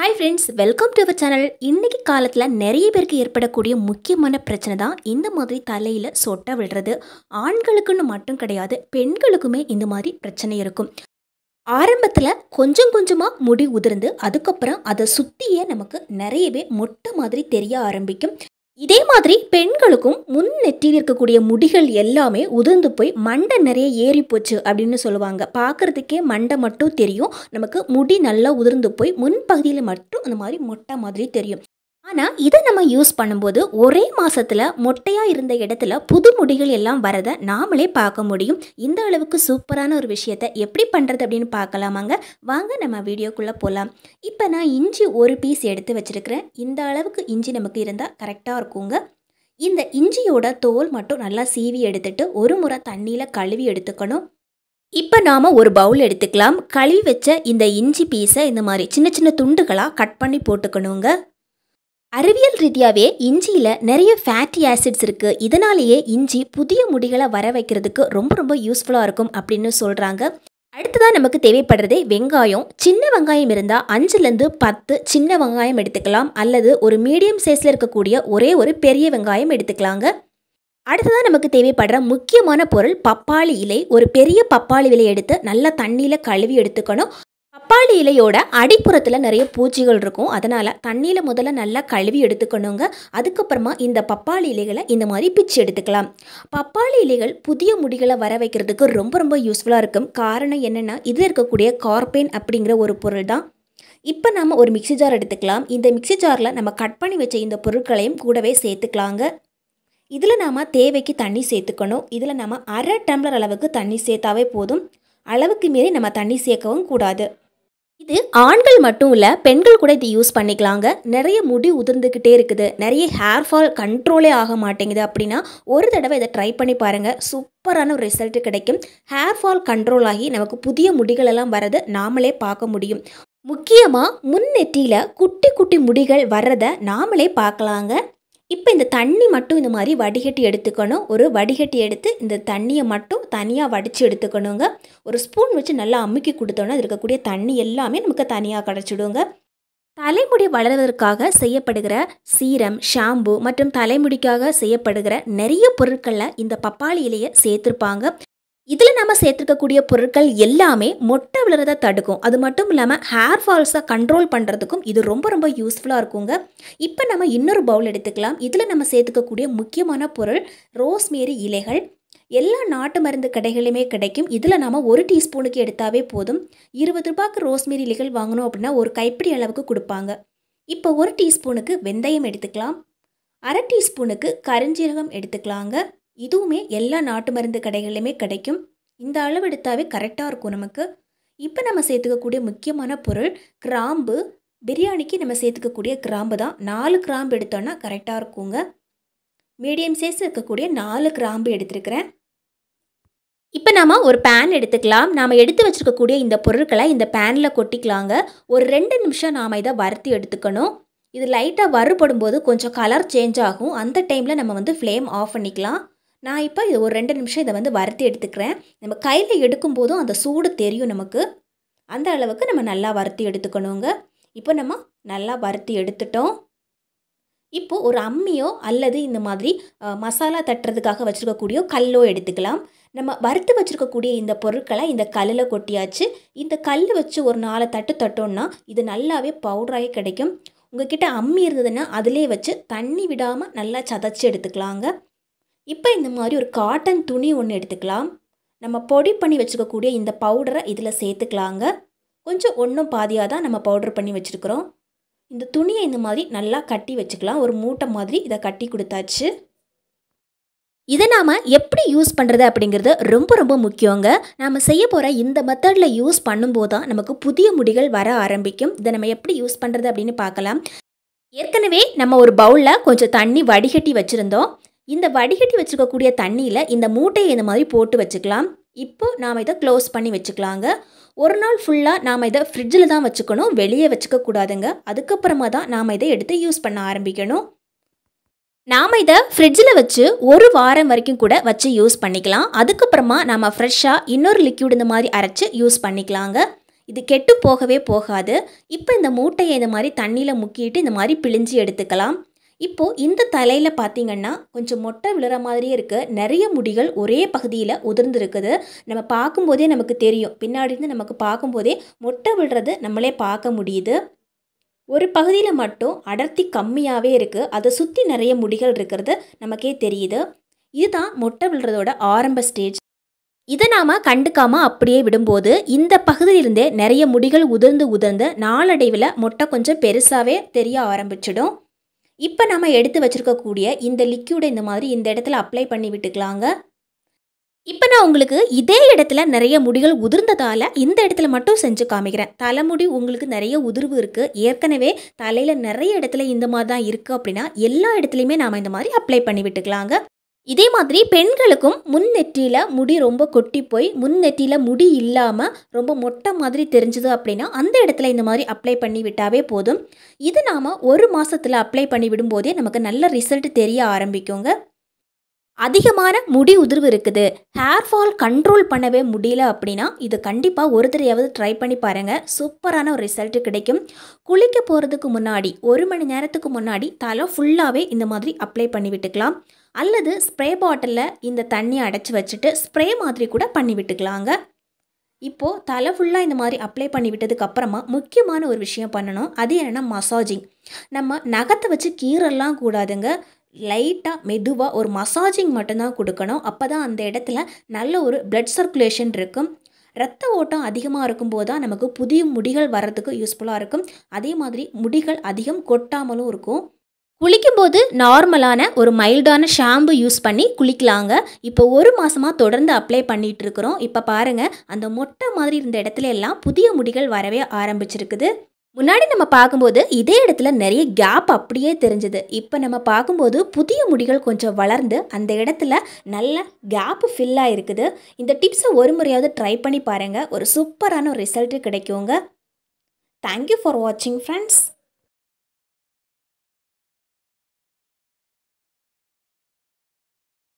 hi friends welcome to our channel இன்றைக்கி காலத்தில் நிறைய பேருக்கு ஏற்படக்கூடிய முக்கியமான பிரச்சனை தான் இந்த மாதிரி தலையில் சொட்டை விடுறது ஆண்களுக்குன்னு மட்டும் கிடையாது பெண்களுக்குமே இந்த மாதிரி பிரச்சனை இருக்கும் ஆரம்பத்தில் கொஞ்சம் கொஞ்சமாக முடி உதிர்ந்து அதுக்கப்புறம் அதை சுற்றியே நமக்கு நிறையவே மொட்டை மாதிரி தெரிய ஆரம்பிக்கும் இதே மாதிரி பெண்களுக்கும் முன் நெற்றியில் இருக்கக்கூடிய முடிகள் எல்லாமே உதிர்ந்து போய் மண்டை நிறைய ஏறி போச்சு அப்படின்னு சொல்லுவாங்க பார்க்குறதுக்கே மண்டை மட்டும் தெரியும் நமக்கு முடி நல்லா உதிர்ந்து போய் முன்பகுதியில் மட்டும் அந்த மாதிரி மொட்டை மாதிரி தெரியும் ஆனால் இதை நம்ம யூஸ் பண்ணும்போது ஒரே மாதத்தில் மொட்டையாக இருந்த இடத்துல புது முடிகள் எல்லாம் வரதை நாமளே பார்க்க முடியும் இந்த அளவுக்கு சூப்பரான ஒரு விஷயத்த எப்படி பண்ணுறது அப்படின்னு பார்க்கலாமாங்க வாங்க நம்ம வீடியோக்குள்ளே போகலாம் இப்போ நான் இஞ்சி ஒரு பீஸ் எடுத்து வச்சுருக்கிறேன் இந்த அளவுக்கு இஞ்சி நமக்கு இருந்தால் கரெக்டாக இருக்குங்க இந்த இஞ்சியோட தோல் மட்டும் நல்லா சீவி எடுத்துட்டு ஒரு முறை தண்ணியில் கழுவி எடுத்துக்கணும் இப்போ நாம் ஒரு பவுல் எடுத்துக்கலாம் கழுவி வச்ச இந்த இஞ்சி பீஸை இந்த மாதிரி சின்ன சின்ன துண்டுகளாக கட் பண்ணி போட்டுக்கணுங்க அறிவியல் ரீதியாகவே இஞ்சியில் நிறைய ஃபேட்டி ஆசிட்ஸ் இருக்குது இதனாலேயே இஞ்சி புதிய முடிகளை வர வைக்கிறதுக்கு ரொம்ப ரொம்ப யூஸ்ஃபுல்லாக இருக்கும் அப்படின்னு சொல்கிறாங்க அடுத்ததான் நமக்கு தேவைப்படுறது வெங்காயம் சின்ன வெங்காயம் இருந்தால் அஞ்சுலேருந்து பத்து சின்ன வெங்காயம் எடுத்துக்கலாம் அல்லது ஒரு மீடியம் சைஸில் இருக்கக்கூடிய ஒரே ஒரு பெரிய வெங்காயம் எடுத்துக்கலாங்க அடுத்ததான் நமக்கு தேவைப்படுற முக்கியமான பொருள் பப்பாளி இலை ஒரு பெரிய பப்பாளி விலை எடுத்து நல்லா தண்ணியில் கழுவி எடுத்துக்கணும் பப்பாளி இலையோட அடிப்புறத்தில் நிறைய பூச்சிகள் இருக்கும் அதனால் தண்ணியில் முதல்ல நல்லா கழுவி எடுத்துக்கணுங்க அதுக்கப்புறமா இந்த பப்பாளி இலைகளை இந்த மாதிரி பிச்சு எடுத்துக்கலாம் பப்பாளி இலைகள் புதிய முடிகளை வர வைக்கிறதுக்கு ரொம்ப ரொம்ப யூஸ்ஃபுல்லாக இருக்கும் காரணம் என்னென்னா இதில் இருக்கக்கூடிய கார்பேன் அப்படிங்கிற ஒரு பொருள் தான் இப்போ நம்ம ஒரு மிக்சி ஜார் எடுத்துக்கலாம் இந்த மிக்சி ஜாரில் நம்ம கட் பண்ணி வச்ச இந்த பொருட்களையும் கூடவே சேர்த்துக்கலாங்க இதில் நாம் தேவைக்கு தண்ணி சேர்த்துக்கணும் இதில் நம்ம அரை டம்ளர் அளவுக்கு தண்ணி சேர்த்தாவே போதும் அளவுக்கு மீறி நம்ம தண்ணி சேர்க்கவும் கூடாது இது ஆண்கள் மட்டும் இல்லை பெண்கள் கூட இது யூஸ் பண்ணிக்கலாங்க நிறைய முடி உதிர்ந்துக்கிட்டே இருக்குது நிறைய ஹேர் ஃபால் கண்ட்ரோலே ஆக மாட்டேங்குது அப்படின்னா ஒரு தடவை இதை ட்ரை பண்ணி பாருங்கள் சூப்பரான ஒரு ரிசல்ட் கிடைக்கும் ஹேர் ஃபால் கண்ட்ரோல் ஆகி நமக்கு புதிய முடிகளெல்லாம் வரது நாமளே பார்க்க முடியும் முக்கியமாக முன்னெட்டியில் குட்டி குட்டி முடிகள் வர்றதை நாமளே பார்க்கலாங்க இப்போ இந்த தண்ணி மட்டும் இந்த மாதிரி வடிகட்டி எடுத்துக்கணும் ஒரு வடிகட்டி எடுத்து இந்த தண்ணியை மட்டும் தனியாக வடித்து எடுத்துக்கணுங்க ஒரு ஸ்பூன் வச்சு நல்லா அமுக்கி கொடுத்தோன்னா அது இருக்கக்கூடிய தண்ணி எல்லாமே நமக்கு தனியாக கிடச்சிடுங்க தலைமுடி வளர்வதற்காக செய்யப்படுகிற சீரம் ஷாம்பு மற்றும் தலைமுடிக்காக செய்யப்படுகிற நிறைய பொருட்களில் இந்த பப்பாளி இலையை சேர்த்துருப்பாங்க இதில் நம்ம சேர்த்துருக்கக்கூடிய பொருட்கள் எல்லாமே மொட்டை விழுறதை தடுக்கும் அது மட்டும் இல்லாமல் ஹேர் ஃபால்ஸை கண்ட்ரோல் பண்ணுறதுக்கும் இது ரொம்ப ரொம்ப யூஸ்ஃபுல்லாக இருக்குங்க இப்போ நம்ம இன்னொரு பவுல் எடுத்துக்கலாம் இதில் நம்ம சேர்த்துக்கக்கூடிய முக்கியமான பொருள் ரோஸ்மேரி இலைகள் எல்லா நாட்டு மருந்து கடைகளுமே கிடைக்கும் இதில் நம்ம ஒரு டீஸ்பூனுக்கு எடுத்தாவே போதும் இருபது ரூபாய்க்கு ரோஸ்மேரி இலைகள் வாங்கணும் அப்படின்னா ஒரு கைப்பிடி அளவுக்கு கொடுப்பாங்க இப்போ ஒரு டீஸ்பூனுக்கு வெந்தயம் எடுத்துக்கலாம் அரை டீஸ்பூனுக்கு கருஞ்சீரகம் எடுத்துக்கலாங்க இதுவுமே எல்லா நாட்டு மருந்து கடைகளிலுமே கிடைக்கும் இந்த அளவு எடுத்தாவே கரெக்டாக இருக்கும் நமக்கு இப்போ நம்ம சேர்த்துக்கக்கூடிய முக்கியமான பொருள் கிராம்பு பிரியாணிக்கு நம்ம சேர்த்துக்கக்கூடிய கிராம்பு தான் நாலு கிராம்பு எடுத்தோன்னா கரெக்டாக இருக்குங்க மீடியம் சைஸ் இருக்கக்கூடிய நாலு கிராம்பு எடுத்துருக்கிறேன் இப்போ நாம் ஒரு பேன் எடுத்துக்கலாம் நாம் எடுத்து வச்சுருக்கக்கூடிய இந்த பொருட்களை இந்த பேனில் கொட்டிக்கலாங்க ஒரு ரெண்டு நிமிஷம் நாம் இதை வறுத்து எடுத்துக்கணும் இது லைட்டாக வறுபடும் போது கொஞ்சம் கலர் சேஞ்ச் ஆகும் அந்த டைமில் நம்ம வந்து ஃப்ளேம் ஆஃப் பண்ணிக்கலாம் நான் இப்போ இது ஒரு ரெண்டு நிமிஷம் இதை வந்து வறுத்தி எடுத்துக்கிறேன் நம்ம கையில் எடுக்கும் போதும் அந்த சூடு தெரியும் நமக்கு அந்த அளவுக்கு நம்ம நல்லா வறுத்தி எடுத்துக்கணுங்க இப்போ நம்ம நல்லா வறுத்தி எடுத்துட்டோம் இப்போது ஒரு அம்மியோ அல்லது இந்த மாதிரி மசாலா தட்டுறதுக்காக வச்சுருக்கக்கூடிய கல்லோ எடுத்துக்கலாம் நம்ம வறுத்து வச்சுருக்கக்கூடிய இந்த பொருட்களை இந்த கல்லில் கொட்டியாச்சு இந்த கல் வச்சு ஒரு நாலு தட்டு தட்டோம்னா இது நல்லாவே பவுடராகி கிடைக்கும் கிட்டே அம்மி இருந்ததுன்னா அதிலே வச்சு தண்ணி விடாமல் நல்லா சதச்சி எடுத்துக்கலாங்க இப்போ இந்த மாதிரி ஒரு காட்டன் துணி ஒன்று எடுத்துக்கலாம் நம்ம பொடி பண்ணி வச்சுக்கக்கூடிய இந்த பவுடரை இதில் சேர்த்துக்கலாங்க கொஞ்சம் ஒன்றும் பாதியாக தான் நம்ம பவுடர் பண்ணி வச்சுருக்குறோம் இந்த துணியை இந்த மாதிரி நல்லா கட்டி வச்சுக்கலாம் ஒரு மூட்டை மாதிரி இதை கட்டி கொடுத்தாச்சு இதை நாம் எப்படி யூஸ் பண்ணுறது அப்படிங்கிறது ரொம்ப ரொம்ப முக்கியங்க நாம் செய்ய போகிற இந்த மெத்தடில் யூஸ் பண்ணும்போது தான் நமக்கு புதிய முடிகள் வர ஆரம்பிக்கும் இதை நம்ம எப்படி யூஸ் பண்ணுறது அப்படின்னு பார்க்கலாம் ஏற்கனவே நம்ம ஒரு பவுலில் கொஞ்சம் தண்ணி வடிகட்டி வச்சுருந்தோம் இந்த வடிகட்டி வச்சுக்கக்கூடிய தண்ணியில் இந்த மூட்டையை இந்த மாதிரி போட்டு வச்சுக்கலாம் இப்போது நாம் இதை க்ளோஸ் பண்ணி வச்சுக்கலாங்க ஒரு நாள் ஃபுல்லாக நாம் இதை ஃப்ரிட்ஜில் தான் வச்சுக்கணும் வெளியே வச்சுக்கக்கூடாதுங்க அதுக்கப்புறமா தான் நாம் இதை எடுத்து யூஸ் பண்ண ஆரம்பிக்கணும் நாம் இதை ஃப்ரிட்ஜில் வச்சு ஒரு வாரம் வரைக்கும் கூட வச்சு யூஸ் பண்ணிக்கலாம் அதுக்கப்புறமா நாம் ஃப்ரெஷ்ஷாக இன்னொரு லிக்யூட் இந்த மாதிரி அரைச்சி யூஸ் பண்ணிக்கலாங்க இது கெட்டு போகவே போகாது இப்போ இந்த மூட்டையை இந்த மாதிரி தண்ணியில் முக்கிட்டு இந்த மாதிரி பிழிஞ்சு எடுத்துக்கலாம் இப்போது இந்த தலையில் பார்த்தீங்கன்னா கொஞ்சம் மொட்டை விழுற மாதிரியே இருக்குது நிறைய முடிகள் ஒரே பகுதியில் உதிர்ந்துருக்குது நம்ம பார்க்கும்போதே நமக்கு தெரியும் இருந்து நமக்கு பார்க்கும்போதே மொட்டை விழுறது நம்மளே பார்க்க முடியுது ஒரு பகுதியில் மட்டும் அடர்த்தி கம்மியாகவே இருக்குது அதை சுற்றி நிறைய முடிகள் இருக்கிறது நமக்கே தெரியுது இதுதான் மொட்டை விழுறதோட ஆரம்ப ஸ்டேஜ் இதை நாம் கண்டுக்காமல் அப்படியே விடும்போது இந்த பகுதியிலிருந்தே நிறைய முடிகள் உதிர்ந்து உதிர்ந்து நாளடைவில் மொட்டை கொஞ்சம் பெருசாகவே தெரிய ஆரம்பிச்சிடும் இப்போ நம்ம எடுத்து வச்சுருக்கக்கூடிய இந்த லிக்யூடை இந்த மாதிரி இந்த இடத்துல அப்ளை பண்ணி விட்டுக்கலாங்க இப்போ நான் உங்களுக்கு இதே இடத்துல நிறைய முடிகள் உதிர்ந்ததால் இந்த இடத்துல மட்டும் செஞ்சு காமிக்கிறேன் தலைமுடி உங்களுக்கு நிறைய உதிர்வு இருக்குது ஏற்கனவே தலையில் நிறைய இடத்துல இந்த மாதிரி தான் இருக்குது அப்படின்னா எல்லா இடத்துலையுமே நாம் இந்த மாதிரி அப்ளை பண்ணி விட்டுக்கலாங்க இதே மாதிரி பெண்களுக்கும் முன் நெற்றியில் முடி ரொம்ப கொட்டி போய் முன் நெற்றியில் முடி இல்லாமல் ரொம்ப மொட்டை மாதிரி தெரிஞ்சுது அப்படின்னா அந்த இடத்துல இந்த மாதிரி அப்ளை பண்ணி விட்டாவே போதும் இது நாம் ஒரு மாதத்தில் அப்ளை பண்ணி விடும்போதே நமக்கு நல்ல ரிசல்ட் தெரிய ஆரம்பிக்குங்க அதிகமான முடி உதிர்வு இருக்குது ஹேர் ஃபால் கண்ட்ரோல் பண்ணவே முடியல அப்படின்னா இது கண்டிப்பாக ஒரு தடையாவது ட்ரை பண்ணி பாருங்கள் சூப்பரான ஒரு ரிசல்ட் கிடைக்கும் குளிக்க போகிறதுக்கு முன்னாடி ஒரு மணி நேரத்துக்கு முன்னாடி தலை ஃபுல்லாகவே இந்த மாதிரி அப்ளை பண்ணி விட்டுக்கலாம் அல்லது ஸ்ப்ரே பாட்டிலில் இந்த தண்ணியை அடைச்சி வச்சுட்டு ஸ்ப்ரே மாதிரி கூட பண்ணி விட்டுக்கலாங்க இப்போது தலை ஃபுல்லாக இந்த மாதிரி அப்ளை பண்ணி விட்டதுக்கப்புறமா முக்கியமான ஒரு விஷயம் பண்ணணும் அது என்னென்னா மசாஜிங் நம்ம நகத்தை வச்சு கீரெல்லாம் கூடாதுங்க லைட்டாக மெதுவாக ஒரு மசாஜிங் மட்டும்தான் கொடுக்கணும் அப்போ தான் அந்த இடத்துல நல்ல ஒரு பிளட் சர்க்குலேஷன் இருக்கும் ரத்த ஓட்டம் அதிகமாக இருக்கும்போது தான் நமக்கு புதிய முடிகள் வர்றதுக்கு யூஸ்ஃபுல்லாக இருக்கும் அதே மாதிரி முடிகள் அதிகம் கொட்டாமலும் இருக்கும் குளிக்கும்போது நார்மலான ஒரு மைல்டான ஷாம்பு யூஸ் பண்ணி குளிக்கலாங்க இப்போ ஒரு மாதமாக தொடர்ந்து அப்ளை பண்ணிகிட்டு இருக்கிறோம் இப்போ பாருங்கள் அந்த மொட்டை மாதிரி இருந்த இடத்துல எல்லாம் புதிய முடிகள் வரவே ஆரம்பிச்சிருக்குது முன்னாடி நம்ம பார்க்கும்போது இதே இடத்துல நிறைய கேப் அப்படியே தெரிஞ்சுது இப்போ நம்ம பார்க்கும்போது புதிய முடிகள் கொஞ்சம் வளர்ந்து அந்த இடத்துல நல்ல கேப்பு ஃபில்லாக இருக்குது இந்த டிப்ஸை ஒரு முறையாவது ட்ரை பண்ணி பாருங்கள் ஒரு சூப்பரான ஒரு ரிசல்ட்டு கிடைக்குங்க தேங்க்யூ ஃபார் வாட்சிங் ஃப்ரெண்ட்ஸ்